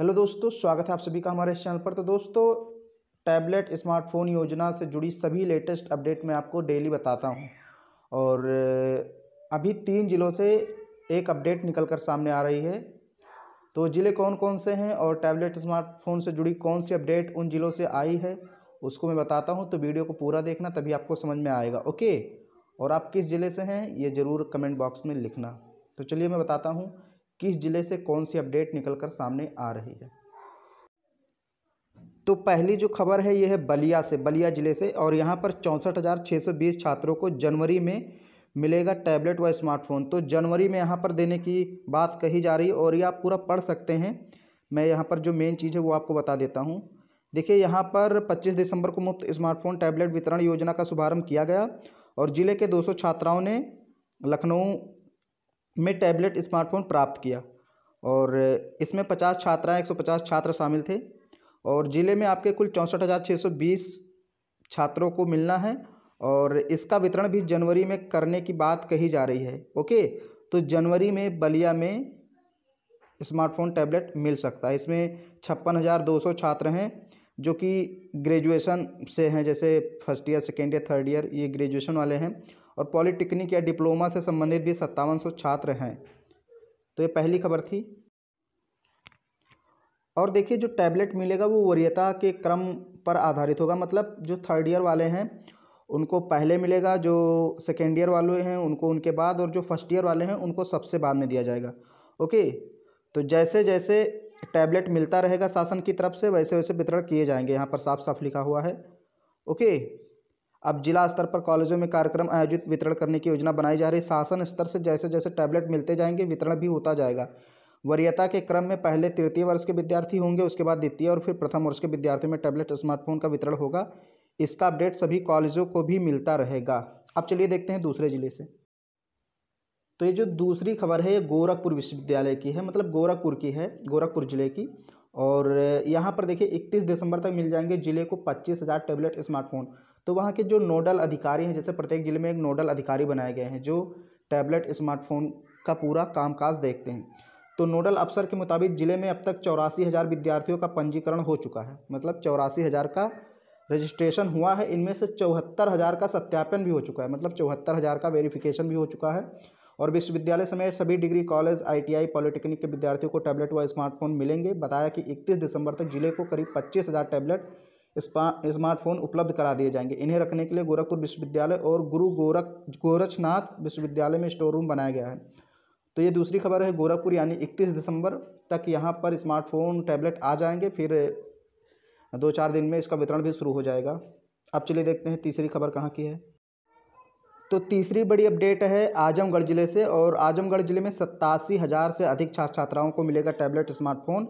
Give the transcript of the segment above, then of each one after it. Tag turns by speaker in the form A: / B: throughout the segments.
A: hello दोस्तों स्वागत है आप सभी का हमारे इस चैनल पर तो दोस्तों टैबलेट स्मार्टफोन योजना से जुड़ी सभी लेटेस्ट अपडेट मैं आपको डेली बताता हूं और अभी तीन ज़िलों से एक अपडेट निकल कर सामने आ रही है तो ज़िले कौन कौन से हैं और टैबलेट स्मार्टफोन से जुड़ी कौन सी अपडेट उन ज़िलों से आई है उसको मैं बताता हूँ तो वीडियो को पूरा देखना तभी आपको समझ में आएगा ओके और आप किस ज़िले से हैं ये ज़रूर कमेंट बॉक्स में लिखना तो चलिए मैं बताता हूँ किस जिले से कौन सी अपडेट निकल कर सामने आ रही है तो पहली जो खबर है यह है बलिया से बलिया ज़िले से और यहाँ पर चौंसठ हज़ार छः सौ बीस छात्रों को जनवरी में मिलेगा टैबलेट व स्मार्टफोन तो जनवरी में यहाँ पर देने की बात कही जा रही है और ये आप पूरा पढ़ सकते हैं मैं यहाँ पर जो मेन चीज़ है वो आपको बता देता हूँ देखिए यहाँ पर 25 दिसंबर को मुफ्त स्मार्टफोन टैबलेट वितरण योजना का शुभारंभ किया गया और ज़िले के 200 छात्राओं ने लखनऊ में टैबलेट स्मार्टफोन प्राप्त किया और इसमें पचास छात्राएँ एक सौ पचास छात्र शामिल थे और ज़िले में आपके कुल चौंसठ हज़ार छः सौ बीस छात्रों को मिलना है और इसका वितरण भी जनवरी में करने की बात कही जा रही है ओके तो जनवरी में बलिया में स्मार्टफोन टैबलेट मिल सकता है इसमें छप्पन हज़ार दो सौ छात्र हैं जो कि ग्रेजुएशन से हैं जैसे first year second year third year ये ग्रेजुएशन वाले हैं और पॉलिटेक्निक या डिप्लोमा से संबंधित भी सत्तावन छात्र हैं तो ये पहली खबर थी और देखिए जो टैबलेट मिलेगा वो वरीयता के क्रम पर आधारित होगा मतलब जो थर्ड ईयर वाले हैं उनको पहले मिलेगा जो सेकेंड ईयर वाले हैं उनको उनके बाद और जो फर्स्ट ईयर वाले हैं उनको सबसे बाद में दिया जाएगा ओके तो जैसे जैसे टैबलेट मिलता रहेगा शासन की तरफ से वैसे वैसे वितरण किए जाएंगे यहाँ पर साफ साफ लिखा हुआ है ओके अब जिला स्तर पर कॉलेजों में कार्यक्रम आयोजित वितरण करने की योजना बनाई जा रही शासन स्तर से जैसे जैसे टैबलेट मिलते जाएंगे वितरण भी होता जाएगा वरीयता के क्रम में पहले तृतीय वर्ष के विद्यार्थी होंगे उसके बाद द्वितीय और फिर प्रथम वर्ष के विद्यार्थियों में टैबलेट स्मार्टफोन का वितरण होगा इसका अपडेट सभी कॉलेजों को भी मिलता रहेगा अब चलिए देखते हैं दूसरे ज़िले से तो ये जो दूसरी खबर है ये गोरखपुर विश्वविद्यालय की है मतलब गोरखपुर की है गोरखपुर ज़िले की और यहाँ पर देखिए इकतीस दिसंबर तक मिल जाएंगे जिले को पच्चीस हज़ार टैबलेट स्मार्टफोन तो वहाँ के जो नोडल अधिकारी हैं जैसे प्रत्येक जिले में एक नोडल अधिकारी बनाए गए हैं जो टैबलेट स्मार्टफोन का पूरा कामकाज देखते हैं तो नोडल अफसर के मुताबिक ज़िले में अब तक चौरासी हज़ार विद्यार्थियों का पंजीकरण हो चुका है मतलब चौरासी हज़ार का रजिस्ट्रेशन हुआ है इनमें से चौहत्तर हज़ार का सत्यापन भी हो चुका है मतलब चौहत्तर हज़ार का वेरिफिकेशन भी हो चुका है और विश्वविद्यालय समेत सभी डिग्री कॉलेज आईटीआई पॉलिटेक्निक के विद्यार्थियों को टैबलेट व स्मार्टफोन मिलेंगे बताया कि 31 दिसंबर तक जिले को करीब पच्चीस हज़ार टैबलेट स्मार्टफोन उपलब्ध करा दिए जाएंगे इन्हें रखने के लिए गोरखपुर विश्वविद्यालय और गुरु गोरख गोरखनाथ विश्वविद्यालय में स्टोर रूम बनाया गया है तो ये दूसरी खबर है गोरखपुर यानी इकतीस दिसंबर तक यहाँ पर स्मार्टफोन टैबलेट आ जाएंगे फिर दो चार दिन में इसका वितरण भी शुरू हो जाएगा अब चलिए देखते हैं तीसरी खबर कहाँ की है तो तीसरी बड़ी अपडेट है आजमगढ़ ज़िले से और आजमगढ़ ज़िले में सत्तासी हज़ार से अधिक छात्र छात्राओं को मिलेगा टैबलेट स्मार्टफोन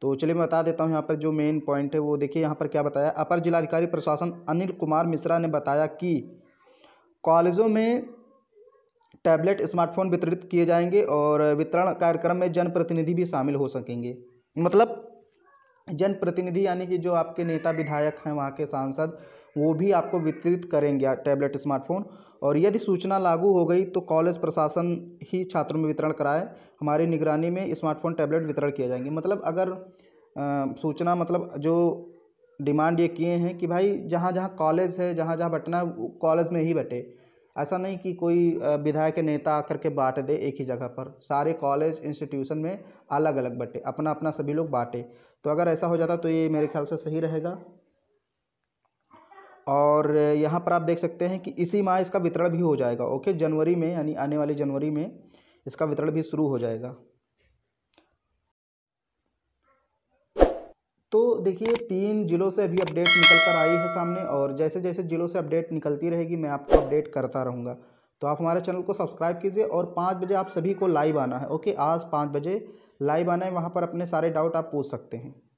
A: तो चलिए मैं बता देता हूँ यहाँ पर जो मेन पॉइंट है वो देखिए यहाँ पर क्या बताया अपर जिलाधिकारी प्रशासन अनिल कुमार मिश्रा ने बताया कि कॉलेजों में टैबलेट स्मार्टफोन वितरित किए जाएंगे और वितरण कार्यक्रम में जनप्रतिनिधि भी शामिल हो सकेंगे मतलब जनप्रतिनिधि यानी कि जो आपके नेता विधायक हैं वहाँ के सांसद वो भी आपको वितरित करेंगे टैबलेट स्मार्टफोन और यदि सूचना लागू हो गई तो कॉलेज प्रशासन ही छात्रों में वितरण कराए हमारी निगरानी में स्मार्टफोन टैबलेट वितरण किए जाएंगे मतलब अगर आ, सूचना मतलब जो डिमांड ये किए हैं कि भाई जहाँ जहाँ कॉलेज है जहाँ जहाँ बटना कॉलेज में ही बटे ऐसा नहीं कि कोई विधायक के नेता आकर के बांट दे एक ही जगह पर सारे कॉलेज इंस्टीट्यूशन में अलग अलग बटे अपना अपना सभी लोग बाँटे तो अगर ऐसा हो जाता तो ये मेरे ख्याल से सही रहेगा और यहाँ पर आप देख सकते हैं कि इसी माह इसका वितरण भी हो जाएगा ओके जनवरी में यानी आने वाली जनवरी में इसका वितरण भी शुरू हो जाएगा तो देखिए तीन ज़िलों से अभी अपडेट निकल कर आई है सामने और जैसे जैसे ज़िलों से अपडेट निकलती रहेगी मैं आपको अपडेट करता रहूँगा तो आप हमारे चैनल को सब्सक्राइब कीजिए और पाँच बजे आप सभी को लाइव आना है ओके आज पाँच बजे लाइव आना है वहाँ पर अपने सारे डाउट आप पूछ सकते हैं